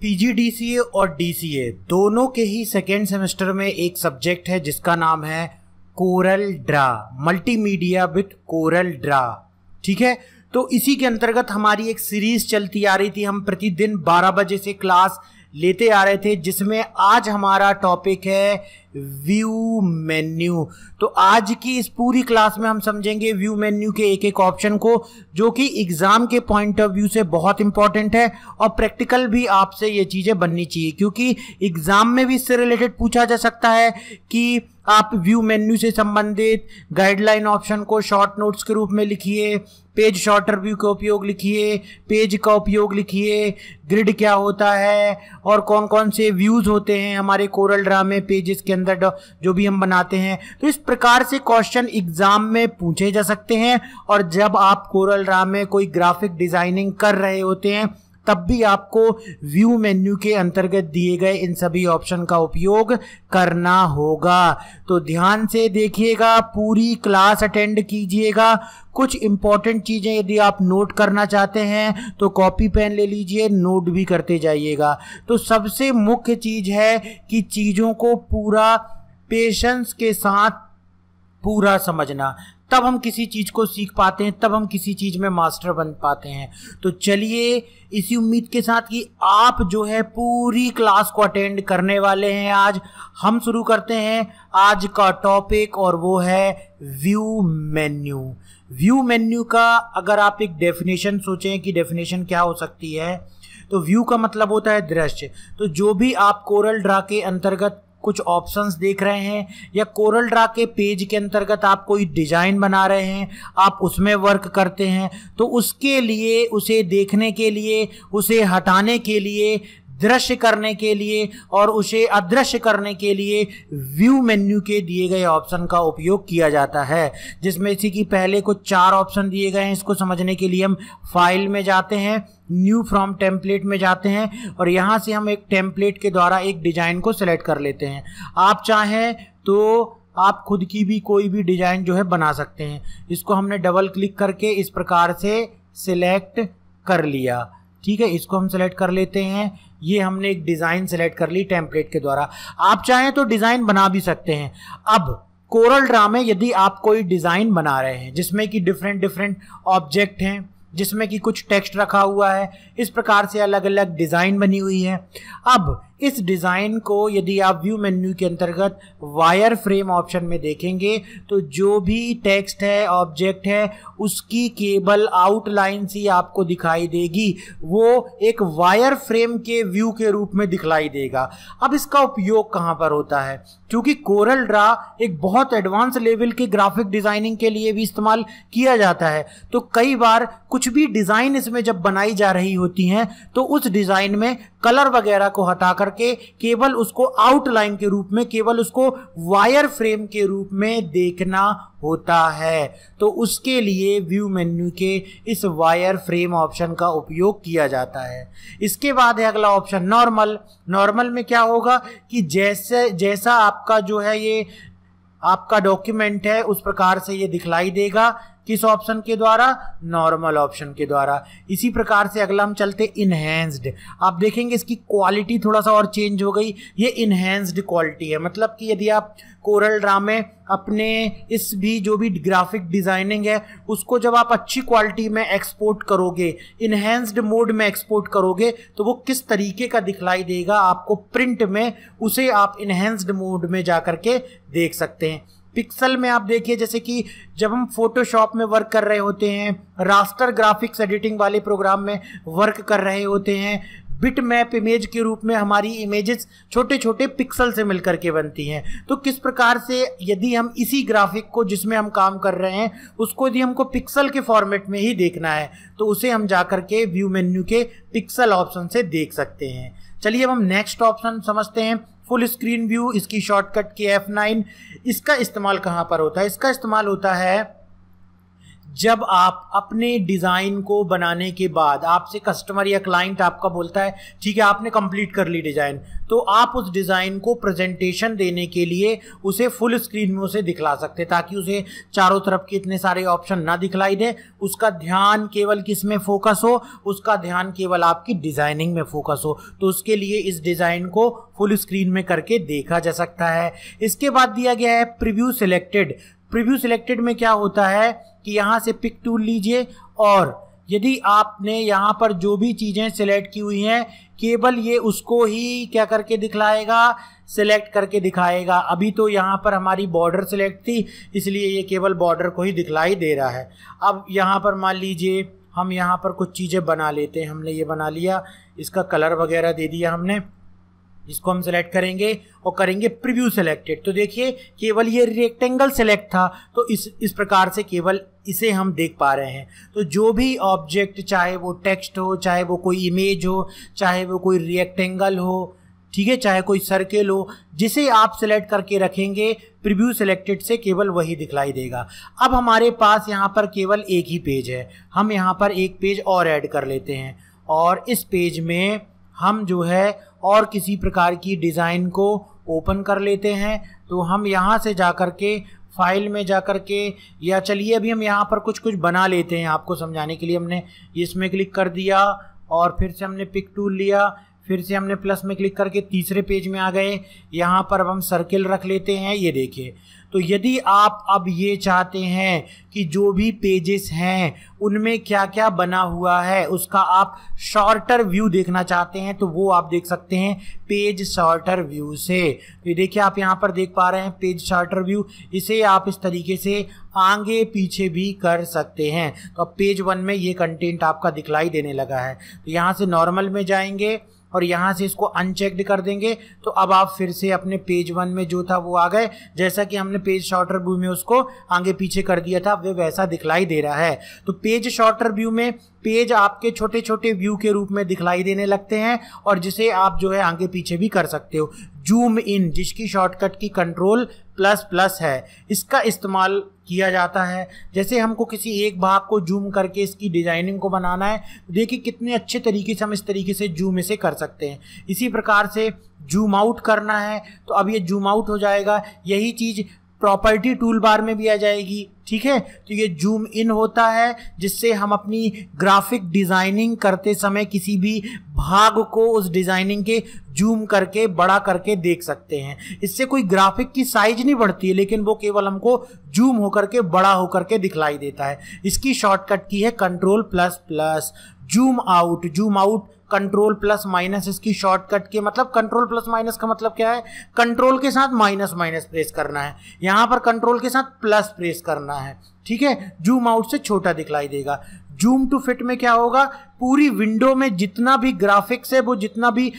PGDCA और DCA दोनों के ही सेकेंड सेमेस्टर में एक सब्जेक्ट है जिसका नाम है Corel Draw multimedia with Corel Draw ठीक है तो इसी के अंतर्गत हमारी एक सीरीज चलती आ रही थी हम प्रतिदिन 12 बजे से क्लास लेते आ रहे थे जिसमें आज हमारा टॉपिक है व्यू मेन्यू तो आज की इस पूरी क्लास में हम समझेंगे व्यू मेन्यू के एक एक ऑप्शन को जो कि एग्ज़ाम के पॉइंट ऑफ व्यू से बहुत इंपॉर्टेंट है और प्रैक्टिकल भी आपसे ये चीज़ें बननी चाहिए क्योंकि एग्ज़ाम में भी इससे रिलेटेड पूछा जा सकता है कि आप व्यू मेन्यू से संबंधित गाइडलाइन ऑप्शन को शॉर्ट नोट्स के रूप में लिखिए पेज शॉर्टर व्यू का उपयोग लिखिए पेज का उपयोग लिखिए ग्रिड क्या होता है और कौन कौन से व्यूज़ होते हैं हमारे कोरल ड्रा में पेजेस के अंदर जो भी हम बनाते हैं तो इस प्रकार से क्वेश्चन एग्ज़ाम में पूछे जा सकते हैं और जब आप कोरल ड्रा में कोई ग्राफिक डिज़ाइनिंग कर रहे होते हैं तब भी आपको व्यू मेन्यू के अंतर्गत दिए गए इन सभी ऑप्शन का उपयोग करना होगा तो ध्यान से देखिएगा पूरी क्लास अटेंड कीजिएगा कुछ इंपॉर्टेंट चीज़ें यदि आप नोट करना चाहते हैं तो कॉपी पेन ले लीजिए नोट भी करते जाइएगा तो सबसे मुख्य चीज़ है कि चीज़ों को पूरा पेशेंस के साथ पूरा समझना तब हम किसी चीज़ को सीख पाते हैं तब हम किसी चीज़ में मास्टर बन पाते हैं तो चलिए इसी उम्मीद के साथ कि आप जो है पूरी क्लास को अटेंड करने वाले हैं आज हम शुरू करते हैं आज का टॉपिक और वो है व्यू मेन्यू व्यू मेन्यू का अगर आप एक डेफिनेशन सोचें कि डेफिनेशन क्या हो सकती है तो व्यू का मतलब होता है दृश्य तो जो भी आप कोरल ड्रा के अंतर्गत कुछ ऑप्शंस देख रहे हैं या कोरल ड्रा के पेज के अंतर्गत आप कोई डिज़ाइन बना रहे हैं आप उसमें वर्क करते हैं तो उसके लिए उसे देखने के लिए उसे हटाने के लिए दृश्य करने के लिए और उसे अदृश्य करने के लिए व्यू मेन्यू के दिए गए ऑप्शन का उपयोग किया जाता है जिसमें से कि पहले को चार ऑप्शन दिए गए हैं इसको समझने के लिए हम फाइल में जाते हैं न्यू फ्रॉम टेम्पलेट में जाते हैं और यहाँ से हम एक टेम्पलेट के द्वारा एक डिज़ाइन को सिलेक्ट कर लेते हैं आप चाहें तो आप खुद की भी कोई भी डिज़ाइन जो है बना सकते हैं इसको हमने डबल क्लिक करके इस प्रकार से सिलेक्ट कर लिया ठीक है इसको हम सेलेक्ट कर लेते हैं ये हमने एक डिज़ाइन सेलेक्ट कर ली टेम्पलेट के द्वारा आप चाहें तो डिज़ाइन बना भी सकते हैं अब कोरल ड्रा में यदि आप कोई डिज़ाइन बना रहे हैं जिसमें कि डिफरेंट डिफरेंट ऑब्जेक्ट हैं जिसमें कि कुछ टेक्स्ट रखा हुआ है इस प्रकार से अलग अलग डिज़ाइन बनी हुई है अब इस डिज़ाइन को यदि आप व्यू मेन्यू के अंतर्गत वायर फ्रेम ऑप्शन में देखेंगे तो जो भी टेक्स्ट है ऑब्जेक्ट है उसकी केबल आउटलाइन सी आपको दिखाई देगी वो एक वायर फ्रेम के व्यू के रूप में दिखलाई देगा अब इसका उपयोग कहाँ पर होता है क्योंकि कोरल ड्रा एक बहुत एडवांस लेवल के ग्राफिक डिज़ाइनिंग के लिए भी इस्तेमाल किया जाता है तो कई बार कुछ भी डिज़ाइन इसमें जब बनाई जा रही होती हैं तो उस डिज़ाइन में कलर वगैरह को हटाकर करके केवल उसको आउटलाइन के रूप में केवल उसको वायर फ्रेम के रूप में देखना होता है तो उसके लिए व्यू मेन्यू के इस वायर फ्रेम ऑप्शन का उपयोग किया जाता है इसके बाद है अगला ऑप्शन नॉर्मल नॉर्मल में क्या होगा कि जैसे जैसा आपका जो है ये आपका डॉक्यूमेंट है उस प्रकार से ये दिखलाई देगा किस ऑप्शन के द्वारा नॉर्मल ऑप्शन के द्वारा इसी प्रकार से अगला हम चलते इन्हेंस्ड आप देखेंगे इसकी क्वालिटी थोड़ा सा और चेंज हो गई ये इन्हेंस्ड क्वालिटी है मतलब कि यदि आप कोरल ड्रामे अपने इस भी जो भी ग्राफिक डिज़ाइनिंग है उसको जब आप अच्छी क्वालिटी में एक्सपोर्ट करोगे इन्हेंस्ड मोड में एक्सपोर्ट करोगे तो वो किस तरीके का दिखलाई देगा आपको प्रिंट में उसे आप इन्हेंस्ड मोड में जा करके देख सकते हैं पिक्सल में आप देखिए जैसे कि जब हम फोटोशॉप में वर्क कर रहे होते हैं रास्टर ग्राफिक्स एडिटिंग वाले प्रोग्राम में वर्क कर रहे होते हैं बिट मैप इमेज के रूप में हमारी इमेजेस छोटे छोटे पिक्सल से मिलकर के बनती हैं तो किस प्रकार से यदि हम इसी ग्राफिक को जिसमें हम काम कर रहे हैं उसको यदि हमको पिक्सल के फॉर्मेट में ही देखना है तो उसे हम जा कर के व्यू मेन्यू के पिक्सल ऑप्शन से देख सकते हैं चलिए अब हम नेक्स्ट ऑप्शन समझते हैं फुल स्क्रीन व्यू इसकी शॉर्टकट के एफ नाइन इसका इस्तेमाल कहाँ पर होता है इसका इस्तेमाल होता है जब आप अपने डिज़ाइन को बनाने के बाद आपसे कस्टमर या क्लाइंट आपका बोलता है ठीक है आपने कंप्लीट कर ली डिज़ाइन तो आप उस डिज़ाइन को प्रेजेंटेशन देने के लिए उसे फुल स्क्रीन में उसे दिखला सकते ताकि उसे चारों तरफ के इतने सारे ऑप्शन ना दिखलाई दे उसका ध्यान केवल किस में फोकस हो उसका ध्यान केवल आपकी डिज़ाइनिंग में फोकस हो तो उसके लिए इस डिज़ाइन को फुल स्क्रीन में करके देखा जा सकता है इसके बाद दिया गया है प्रिव्यू सिलेक्टेड प्रिव्यू सिलेक्टेड में क्या होता है कि यहाँ से पिक टूल लीजिए और यदि आपने यहाँ पर जो भी चीज़ें सेलेक्ट की हुई हैं केवल ये उसको ही क्या करके दिखलाएगा सेलेक्ट करके दिखाएगा अभी तो यहाँ पर हमारी बॉर्डर सेलेक्ट थी इसलिए ये केवल बॉर्डर को ही दिखलाई दे रहा है अब यहाँ पर मान लीजिए हम यहाँ पर कुछ चीज़ें बना लेते हैं हमने ये बना लिया इसका कलर वगैरह दे दिया हमने इसको हम सेलेक्ट करेंगे और करेंगे प्रीव्यू सेलेक्टेड तो देखिए केवल ये रेक्टेंगल सेलेक्ट था तो इस इस प्रकार से केवल इसे हम देख पा रहे हैं तो जो भी ऑब्जेक्ट चाहे वो टेक्स्ट हो चाहे वो कोई इमेज हो चाहे वो कोई रिएक्टेंगल हो ठीक है चाहे कोई सर्किल हो जिसे आप सेलेक्ट करके रखेंगे प्रीव्यू सेलेक्टेड से केवल वही दिखलाई देगा अब हमारे पास यहाँ पर केवल एक ही पेज है हम यहाँ पर एक पेज और ऐड कर लेते हैं और इस पेज में हम जो है और किसी प्रकार की डिज़ाइन को ओपन कर लेते हैं तो हम यहाँ से जा कर के फाइल में जा कर के या चलिए अभी हम यहाँ पर कुछ कुछ बना लेते हैं आपको समझाने के लिए हमने इसमें क्लिक कर दिया और फिर से हमने पिक टूल लिया फिर से हमने प्लस में क्लिक करके तीसरे पेज में आ गए यहाँ पर अब हम सर्किल रख लेते हैं ये देखिए तो यदि आप अब ये चाहते हैं कि जो भी पेजेस हैं उनमें क्या क्या बना हुआ है उसका आप शॉर्टर व्यू देखना चाहते हैं तो वो आप देख सकते हैं पेज शॉर्टर व्यू से तो देखिए आप यहाँ पर देख पा रहे हैं पेज शॉर्टर व्यू इसे आप इस तरीके से आगे पीछे भी कर सकते हैं तो अब पेज वन में ये कंटेंट आपका दिखलाई देने लगा है तो यहाँ से नॉर्मल में जाएंगे और यहाँ से इसको अनचेक्ड कर देंगे तो अब आप फिर से अपने पेज वन में जो था वो आ गए जैसा कि हमने पेज शॉर्टर व्यू में उसको आगे पीछे कर दिया था वे वैसा दिखलाई दे रहा है तो पेज शॉर्टर व्यू में पेज आपके छोटे छोटे व्यू के रूप में दिखलाई देने लगते हैं और जिसे आप जो है आगे पीछे भी कर सकते हो जूम इन जिसकी शॉर्टकट की कंट्रोल प्लस प्लस है इसका इस्तेमाल किया जाता है जैसे हमको किसी एक भाग को जूम करके इसकी डिजाइनिंग को बनाना है देखिए कितने अच्छे तरीके से हम इस तरीके से जूम इसे कर सकते हैं इसी प्रकार से जूम आउट करना है तो अब ये जूम आउट हो जाएगा यही चीज़ प्रॉपर्टी टूल बार में भी आ जाएगी ठीक है तो ये जूम इन होता है जिससे हम अपनी ग्राफिक डिज़ाइनिंग करते समय किसी भी भाग को उस डिज़ाइनिंग के जूम करके बड़ा करके देख सकते हैं इससे कोई ग्राफिक की साइज नहीं बढ़ती है लेकिन वो केवल हमको जूम होकर के बड़ा होकर के दिखलाई देता है इसकी शॉर्टकट की है control plus plus zoom out zoom out control plus minus इसकी शॉर्टकट की मतलब कंट्रोल प्लस माइनस का मतलब क्या है कंट्रोल के साथ माइनस माइनस प्रेस करना है यहाँ पर कंट्रोल के साथ प्लस प्रेस करना है ठीक है जूम आउट से छोटा दिखलाई देगा जूम टू फिट में क्या होगा पूरी विंडो में जितना भी ग्राफिक्स है वो जितना भी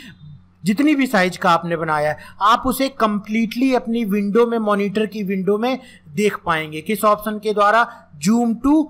जितनी भी साइज का आपने बनाया है आप उसे कंप्लीटली अपनी विंडो में मॉनिटर की विंडो में देख पाएंगे किस ऑप्शन के द्वारा जूम टू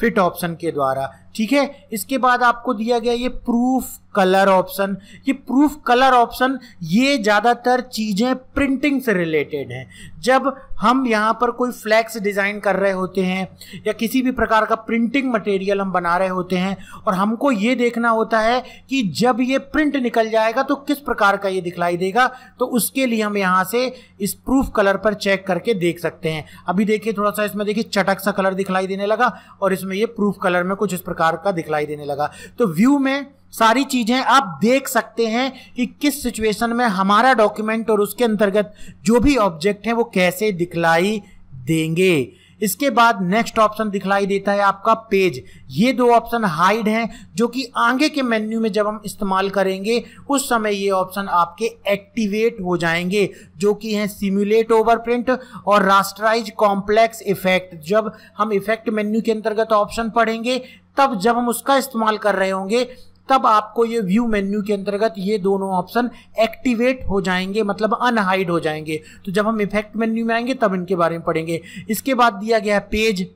फिट ऑप्शन के द्वारा ठीक है इसके बाद आपको दिया गया ये प्रूफ कलर ऑप्शन ये प्रूफ कलर ऑप्शन ये ज़्यादातर चीज़ें प्रिंटिंग से रिलेटेड हैं जब हम यहाँ पर कोई फ्लैक्स डिज़ाइन कर रहे होते हैं या किसी भी प्रकार का प्रिंटिंग मटेरियल हम बना रहे होते हैं और हमको ये देखना होता है कि जब ये प्रिंट निकल जाएगा तो किस प्रकार का ये दिखलाई देगा तो उसके लिए हम यहाँ से इस प्रूफ कलर पर चेक करके देख सकते हैं अभी देखिए थोड़ा सा इसमें देखिए चटक सा कलर दिखलाई देने लगा और इसमें ये प्रूफ कलर में कुछ इस प्रकार प्रकार का दिखलाई देने लगा तो व्यू में सारी चीज़ें आप देख सकते हैं कि किस सिचुएशन में हमारा डॉक्यूमेंट और उसके अंतर्गत जो भी ऑब्जेक्ट है वो कैसे दिखलाई देंगे इसके बाद नेक्स्ट ऑप्शन दिखलाई देता है आपका पेज ये दो ऑप्शन हाइड हैं जो कि आगे के मेन्यू में जब हम इस्तेमाल करेंगे उस समय ये ऑप्शन आपके एक्टिवेट हो जाएंगे जो कि हैं सिम्युलेट ओवर प्रिंट और रास्टराइज कॉम्प्लेक्स इफेक्ट जब हम इफेक्ट मेन्यू के अंतर्गत ऑप्शन पढ़ेंगे तब जब हम उसका इस्तेमाल कर रहे होंगे तब आपको ये व्यू मेन्यू के अंतर्गत ये दोनों ऑप्शन एक्टिवेट हो जाएंगे मतलब अनहाइड हो जाएंगे तो जब हम इफेक्ट मेन्यू में आएंगे तब इनके बारे में पढ़ेंगे इसके बाद दिया गया है पेज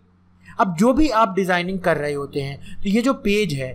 अब जो भी आप डिज़ाइनिंग कर रहे होते हैं तो ये जो पेज है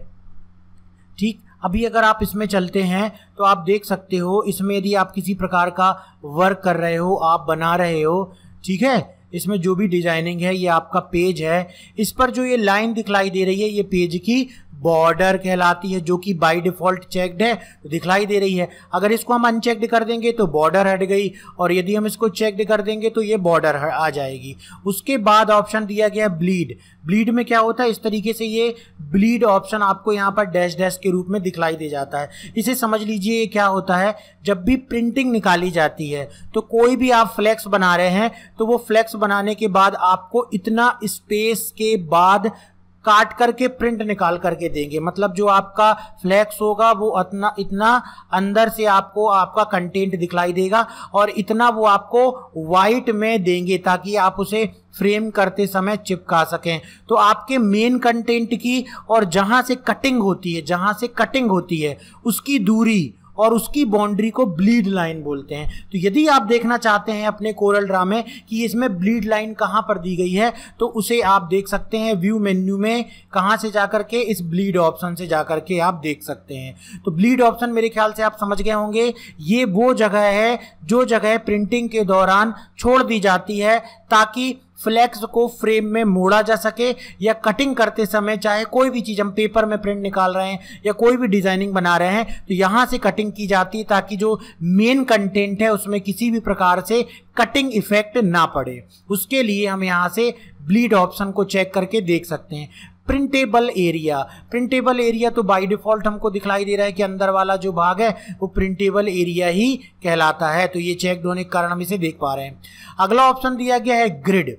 ठीक अभी अगर आप इसमें चलते हैं तो आप देख सकते हो इसमें यदि आप किसी प्रकार का वर्क कर रहे हो आप बना रहे हो ठीक है इसमें जो भी डिजाइनिंग है ये आपका पेज है इस पर जो ये लाइन दिखलाई दे रही है ये पेज की बॉर्डर कहलाती है जो कि बाय डिफ़ॉल्ट चेक्ड है तो दिखलाई दे रही है अगर इसको हम अनचेक्ड कर देंगे तो बॉर्डर हट गई और यदि हम इसको चेक्ड कर देंगे तो ये बॉर्डर आ जाएगी उसके बाद ऑप्शन दिया गया ब्लीड ब्लीड में क्या होता है इस तरीके से ये ब्लीड ऑप्शन आपको यहाँ पर डैश डैश के रूप में दिखलाई दे जाता है इसे समझ लीजिए ये क्या होता है जब भी प्रिंटिंग निकाली जाती है तो कोई भी आप फ्लैक्स बना रहे हैं तो वो फ्लैक्स बनाने के बाद आपको इतना स्पेस के बाद काट करके प्रिंट निकाल करके देंगे मतलब जो आपका फ्लैक्स होगा वो इतना इतना अंदर से आपको आपका कंटेंट दिखलाई देगा और इतना वो आपको वाइट में देंगे ताकि आप उसे फ्रेम करते समय चिपका सकें तो आपके मेन कंटेंट की और जहाँ से कटिंग होती है जहाँ से कटिंग होती है उसकी दूरी और उसकी बाउंड्री को ब्लीड लाइन बोलते हैं तो यदि आप देखना चाहते हैं अपने कोरल ड्रा में कि इसमें ब्लीड लाइन कहाँ पर दी गई है तो उसे आप देख सकते हैं व्यू मेन्यू में कहाँ से जा करके इस ब्लीड ऑप्शन से जा करके आप देख सकते हैं तो ब्लीड ऑप्शन मेरे ख्याल से आप समझ गए होंगे ये वो जगह है जो जगह प्रिंटिंग के दौरान छोड़ दी जाती है ताकि फ्लैक्स को फ्रेम में मोड़ा जा सके या कटिंग करते समय चाहे कोई भी चीज़ हम पेपर में प्रिंट निकाल रहे हैं या कोई भी डिज़ाइनिंग बना रहे हैं तो यहाँ से कटिंग की जाती है ताकि जो मेन कंटेंट है उसमें किसी भी प्रकार से कटिंग इफेक्ट ना पड़े उसके लिए हम यहाँ से ब्लीड ऑप्शन को चेक करके देख सकते हैं प्रिंटेबल एरिया प्रिंटेबल एरिया तो बाय डिफ़ॉल्ट हमको दिखलाई दे रहा है कि अंदर वाला जो भाग है वो प्रिंटेबल एरिया ही कहलाता है तो ये चेक होने के कारण हम इसे देख पा रहे हैं अगला ऑप्शन दिया गया है ग्रिड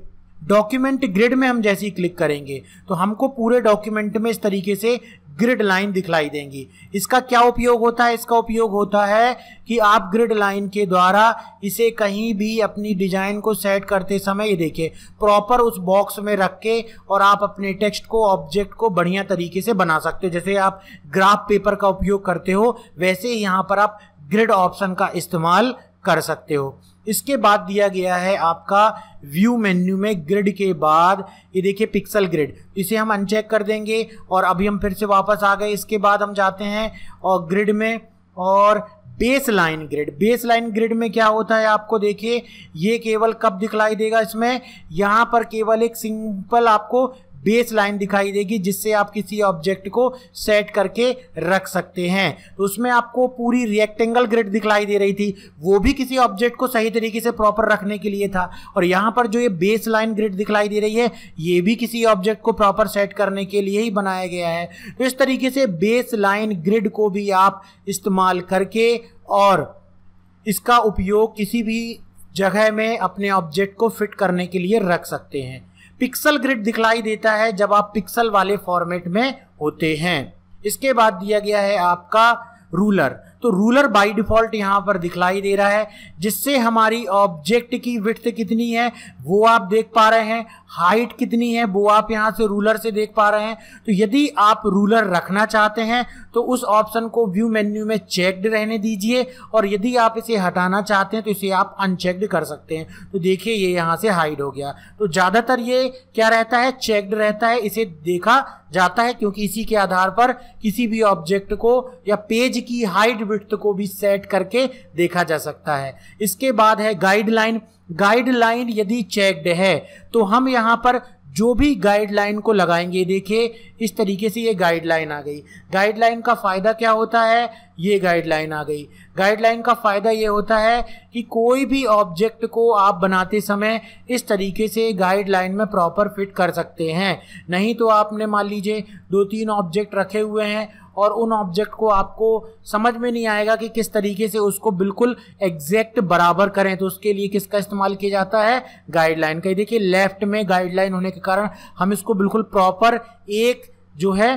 डॉक्यूमेंट ग्रिड में हम जैसे ही क्लिक करेंगे तो हमको पूरे डॉक्यूमेंट में इस तरीके से ग्रिड लाइन दिखलाई देंगी इसका क्या उपयोग होता है इसका उपयोग होता है कि आप ग्रिड लाइन के द्वारा इसे कहीं भी अपनी डिजाइन को सेट करते समय ये देखिए प्रॉपर उस बॉक्स में रख के और आप अपने टेक्स्ट को ऑब्जेक्ट को बढ़िया तरीके से बना सकते हो जैसे आप ग्राफ पेपर का उपयोग करते हो वैसे ही यहाँ पर आप ग्रिड ऑप्शन का इस्तेमाल कर सकते हो इसके बाद दिया गया है आपका व्यू मेन्यू में ग्रिड के बाद ये देखिए पिक्सल ग्रिड इसे हम अनचेक कर देंगे और अभी हम फिर से वापस आ गए इसके बाद हम जाते हैं और ग्रिड में और base line grid base line grid में क्या होता है आपको देखिए ये केवल कब दिखलाई देगा इसमें यहाँ पर केवल एक सिंपल आपको बेस लाइन दिखाई देगी जिससे आप किसी ऑब्जेक्ट को सेट करके रख सकते हैं तो उसमें आपको पूरी रिएक्टेंगल ग्रिड दिखलाई दे रही थी वो भी किसी ऑब्जेक्ट को सही तरीके से प्रॉपर रखने के लिए था और यहाँ पर जो ये बेस लाइन ग्रिड दिखलाई दे रही है ये भी किसी ऑब्जेक्ट को प्रॉपर सेट करने के लिए ही बनाया गया है तो इस तरीके से बेस लाइन ग्रिड को भी आप इस्तेमाल करके और इसका उपयोग किसी भी जगह में अपने ऑब्जेक्ट को फिट करने के लिए रख सकते हैं पिक्सल ग्रिड दिखलाई देता है जब आप पिक्सल वाले फॉर्मेट में होते हैं इसके बाद दिया गया है आपका रूलर तो रूलर बाय डिफॉल्ट यहाँ पर दिखलाई दे रहा है जिससे हमारी ऑब्जेक्ट की विथ कितनी है वो आप देख पा रहे हैं हाइट कितनी है वो आप यहाँ से रूलर से देख पा रहे हैं तो यदि आप रूलर रखना चाहते हैं तो उस ऑप्शन को व्यू मेन्यू में चेकड रहने दीजिए और यदि आप इसे हटाना चाहते हैं तो इसे आप अनचेक्ड कर सकते हैं तो देखिए ये यहाँ से हाइड हो गया तो ज़्यादातर ये क्या रहता है चेकड रहता है इसे देखा जाता है क्योंकि इसी के आधार पर किसी भी ऑब्जेक्ट को या पेज की हाइट विथ को भी सेट करके देखा जा सकता है इसके बाद है गाइडलाइन गाइडलाइन यदि चेक्ड है तो हम यहाँ पर जो भी गाइडलाइन को लगाएंगे देखिए इस तरीके से ये गाइडलाइन आ गई गाइडलाइन का फ़ायदा क्या होता है ये गाइडलाइन आ गई गाइडलाइन का फ़ायदा ये होता है कि कोई भी ऑब्जेक्ट को आप बनाते समय इस तरीके से गाइडलाइन में प्रॉपर फिट कर सकते हैं नहीं तो आपने मान लीजिए दो तीन ऑब्जेक्ट रखे हुए हैं और उन ऑब्जेक्ट को आपको समझ में नहीं आएगा कि किस तरीके से उसको बिल्कुल एग्जैक्ट बराबर करें तो उसके लिए किसका इस्तेमाल किया जाता है गाइडलाइन का देखिए लेफ्ट में गाइडलाइन होने के कारण हम इसको बिल्कुल प्रॉपर एक जो है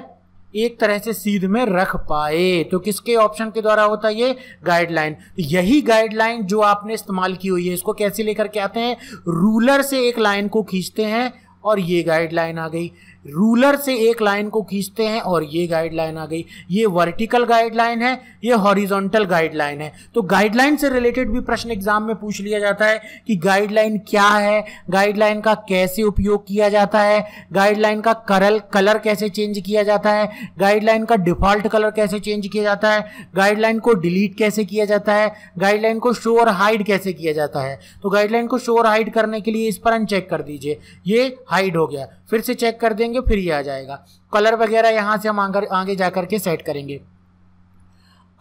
एक तरह से सीध में रख पाए तो किसके ऑप्शन के द्वारा होता है ये गाइडलाइन तो यही गाइडलाइन जो आपने इस्तेमाल की हुई है इसको कैसे लेकर के आते हैं रूलर से एक लाइन को खींचते हैं और ये गाइडलाइन आ गई रूलर से एक लाइन को खींचते हैं और ये गाइडलाइन आ गई ये वर्टिकल गाइडलाइन है ये हॉरिजॉन्टल गाइडलाइन है तो गाइडलाइन से रिलेटेड भी प्रश्न एग्जाम में पूछ लिया जाता है कि गाइडलाइन क्या है गाइडलाइन का कैसे उपयोग किया जाता है गाइडलाइन का करल कलर कैसे चेंज किया जाता है गाइडलाइन का डिफॉल्ट कलर कैसे चेंज किया जाता है गाइडलाइन को डिलीट कैसे किया जाता है गाइडलाइन को शो और हाइड कैसे किया जाता है तो गाइडलाइन को शो और हाइड करने के लिए इस पर अन चेक कर दीजिए ये हाइड हो गया फिर से चेक कर देंगे करेंगे फिर ये आ जाएगा कलर वगैरह यहाँ से हम आगर, आगे जा करके सेट करेंगे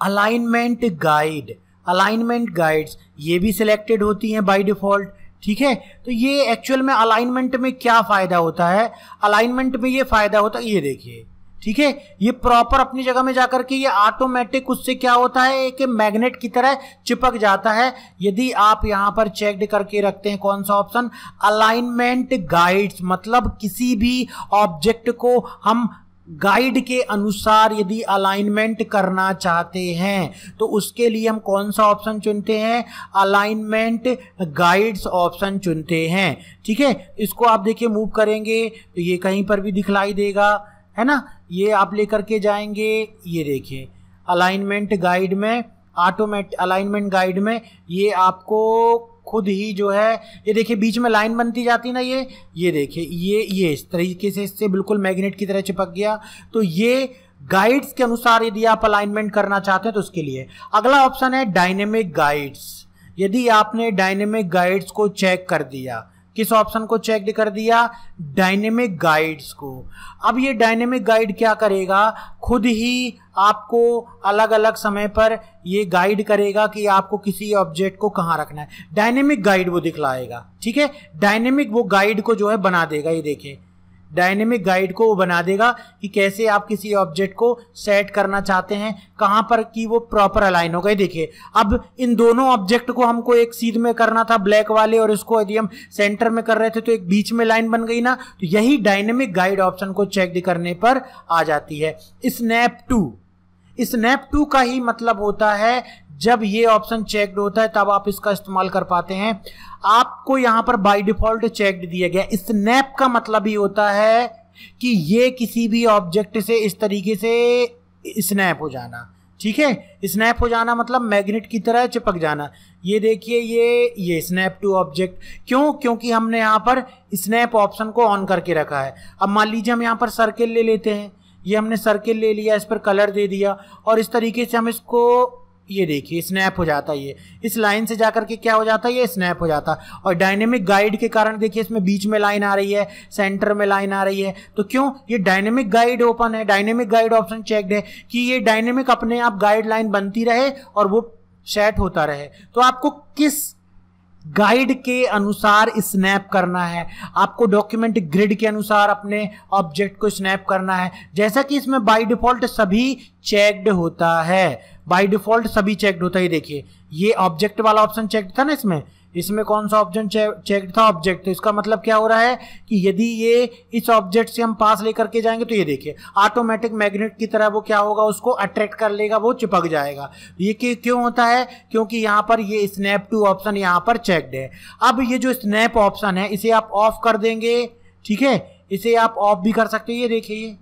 अलाइनमेंट गाइड अलाइनमेंट गाइड्स ये भी सिलेक्टेड होती हैं बाय डिफ़ॉल्ट ठीक है तो ये एक्चुअल में अलाइनमेंट में क्या फ़ायदा होता है अलाइनमेंट में ये फ़ायदा होता है ये देखिए ठीक है ये प्रॉपर अपनी जगह में जाकर के ये ऑटोमेटिक उससे क्या होता है एक मैग्नेट की तरह चिपक जाता है यदि आप यहां पर चेक करके रखते हैं कौन सा ऑप्शन अलाइनमेंट गाइड्स मतलब किसी भी ऑब्जेक्ट को हम गाइड के अनुसार यदि अलाइनमेंट करना चाहते हैं तो उसके लिए हम कौन सा ऑप्शन चुनते हैं अलाइनमेंट गाइड्स ऑप्शन चुनते हैं ठीक है इसको आप देखिए मूव करेंगे तो ये कहीं पर भी दिखलाई देगा है ना ये आप लेकर के जाएंगे ये देखिए अलाइनमेंट गाइड में ऑटोमेट अलाइनमेंट गाइड में ये आपको खुद ही जो है ये देखिए बीच में लाइन बनती जाती ना ये ये देखिए ये ये इस तरीके से इससे बिल्कुल मैग्नेट की तरह चिपक गया तो ये गाइड्स के अनुसार यदि आप अलाइनमेंट करना चाहते हैं तो उसके लिए अगला ऑप्शन है डायनेमिक गाइड्स यदि आपने डायनेमिक गाइड्स को चेक कर दिया किस ऑप्शन को चेक कर दिया डायनेमिक गाइड्स को अब ये डायनेमिक गाइड क्या करेगा खुद ही आपको अलग अलग समय पर ये गाइड करेगा कि आपको किसी ऑब्जेक्ट को कहाँ रखना है डायनेमिक गाइड वो दिखलाएगा ठीक है डायनेमिक वो गाइड को जो है बना देगा ये देखें डायनेमिक गाइड को वो बना देगा कि कैसे आप किसी ऑब्जेक्ट को सेट करना चाहते हैं कहाँ पर कि वो प्रॉपर अलाइन हो गए देखिए अब इन दोनों ऑब्जेक्ट को हमको एक सीध में करना था ब्लैक वाले और इसको यदि हम सेंटर में कर रहे थे तो एक बीच में लाइन बन गई ना तो यही डायनेमिक गाइड ऑप्शन को चेक करने पर आ जाती है स्नैप टू स्नैप टू का ही मतलब होता है जब ये ऑप्शन चेक्ड होता है तब आप इसका इस्तेमाल कर पाते हैं आपको यहां पर बाय डिफॉल्ट चेक्ड दिया गया स्नैप का मतलब ही होता है कि ये किसी भी ऑब्जेक्ट से इस तरीके से स्नैप हो जाना ठीक है स्नैप हो जाना मतलब मैग्नेट की तरह चिपक जाना ये देखिए ये ये स्नैप टू ऑब्जेक्ट क्यों क्योंकि हमने यहाँ पर स्नैप ऑप्शन को ऑन करके रखा है अब मान लीजिए हम यहाँ पर सर्किल ले लेते हैं ये हमने सर्किल ले लिया इस पर कलर दे दिया और इस तरीके से हम इसको ये देखिए स्नैप हो जाता है ये इस लाइन से जाकर के क्या हो जाता है ये स्नैप हो जाता है और डायनेमिक गाइड के कारण देखिए इसमें बीच में लाइन आ रही है सेंटर में लाइन आ रही है तो क्यों ये डायनेमिक गाइड ओपन है डायनेमिक गाइड ऑप्शन चेकड है कि ये डायनेमिक अपने आप गाइड लाइन बनती रहे और वो सेट होता रहे तो आपको किस गाइड के अनुसार स्नैप करना है आपको डॉक्यूमेंट ग्रिड के अनुसार अपने ऑब्जेक्ट को स्नैप करना है जैसा कि इसमें बाय डिफॉल्ट सभी चेक्ड होता है बाय डिफॉल्ट सभी चेक्ड होता है देखिए ये ऑब्जेक्ट वाला ऑप्शन चेक था ना इसमें इसमें कौन सा ऑप्शन चेक था ऑब्जेक्ट तो इसका मतलब क्या हो रहा है कि यदि ये इस ऑब्जेक्ट से हम पास लेकर के जाएंगे तो ये देखिए ऑटोमेटिक मैग्नेट की तरह वो क्या होगा उसको अट्रैक्ट कर लेगा वो चिपक जाएगा ये क्यों होता है क्योंकि यहाँ पर ये स्नैप टू ऑप्शन यहाँ पर चेकड है अब ये जो स्नैप ऑप्शन है इसे आप ऑफ कर देंगे ठीक है इसे आप ऑफ भी कर सकते हो ये देखिए ये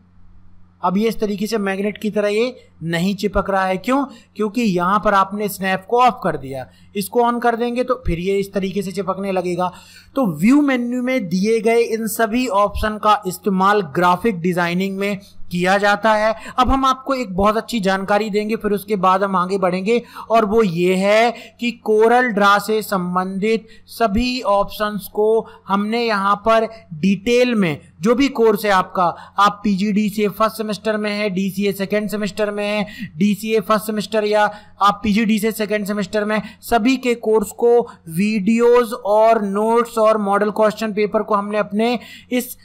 अब ये इस तरीके से मैग्नेट की तरह ये नहीं चिपक रहा है क्यों क्योंकि यहाँ पर आपने स्नैप को ऑफ कर दिया इसको ऑन कर देंगे तो फिर ये इस तरीके से चिपकने लगेगा तो व्यू मेन्यू में दिए गए इन सभी ऑप्शन का इस्तेमाल ग्राफिक डिजाइनिंग में किया जाता है अब हम आपको एक बहुत अच्छी जानकारी देंगे फिर उसके बाद हम आगे बढ़ेंगे और वो ये है कि कोरल ड्रा से संबंधित सभी ऑप्शंस को हमने यहाँ पर डिटेल में जो भी कोर्स है आपका आप पी जी सी से फर्स्ट सेमेस्टर में है D C A second semester में है D C A first semester या आप पी डी से सेकेंड सेमेस्टर में सभी के कोर्स को वीडियोज और नोट्स और मॉडल क्वेश्चन पेपर को हमने अपने इस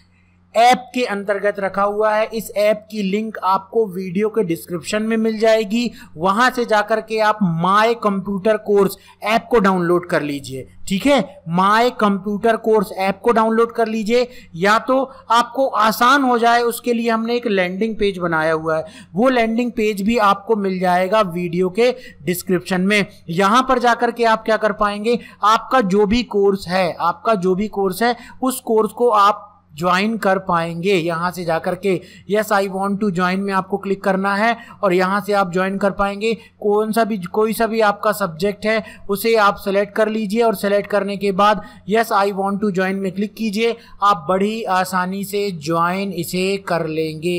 ऐप के अंतर्गत रखा हुआ है इस ऐप की लिंक आपको वीडियो के डिस्क्रिप्शन में मिल जाएगी वहां से जाकर के आप माय कंप्यूटर कोर्स ऐप को डाउनलोड कर लीजिए ठीक है माय कंप्यूटर कोर्स ऐप को डाउनलोड कर लीजिए या तो आपको आसान हो जाए उसके लिए हमने एक लैंडिंग पेज बनाया हुआ है वो लैंडिंग पेज भी आपको मिल जाएगा वीडियो के डिस्क्रिप्शन में यहां पर जाकर के आप क्या कर पाएंगे आपका जो भी कोर्स है आपका जो भी कोर्स है उस कोर्स को आप ज्वाइन कर पाएंगे यहाँ से जाकर के yes I want to join में आपको क्लिक करना है और यहाँ से आप ज्वाइन कर पाएंगे कौन सा भी कोई सा भी आपका सब्जेक्ट है उसे आप सेलेक्ट कर लीजिए और सेलेक्ट करने के बाद yes I want to join में क्लिक कीजिए आप बड़ी आसानी से ज्वाइन इसे कर लेंगे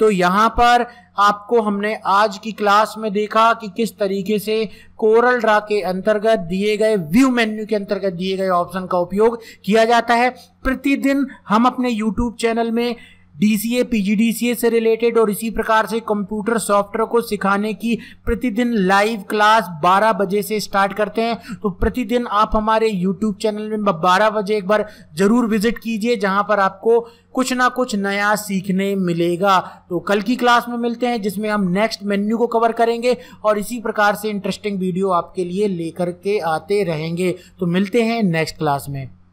तो यहाँ पर आपको हमने आज की क्लास में देखा कि किस तरीके से कोरल ड्रा के अंतर्गत दिए गए व्यू मेन्यू के अंतर्गत दिए गए ऑप्शन का उपयोग किया जाता है प्रतिदिन हम अपने यूट्यूब चैनल में डीसीए पीजीडीसीए से रिलेटेड और इसी प्रकार से कंप्यूटर सॉफ्टवेयर को सिखाने की प्रतिदिन लाइव क्लास 12 बजे से स्टार्ट करते हैं तो प्रतिदिन आप हमारे यूट्यूब चैनल में 12 बजे एक बार ज़रूर विजिट कीजिए जहां पर आपको कुछ ना कुछ नया सीखने मिलेगा तो कल की क्लास में मिलते हैं जिसमें हम नेक्स्ट मेन्यू को कवर करेंगे और इसी प्रकार से इंटरेस्टिंग वीडियो आपके लिए लेकर के आते रहेंगे तो मिलते हैं नेक्स्ट क्लास में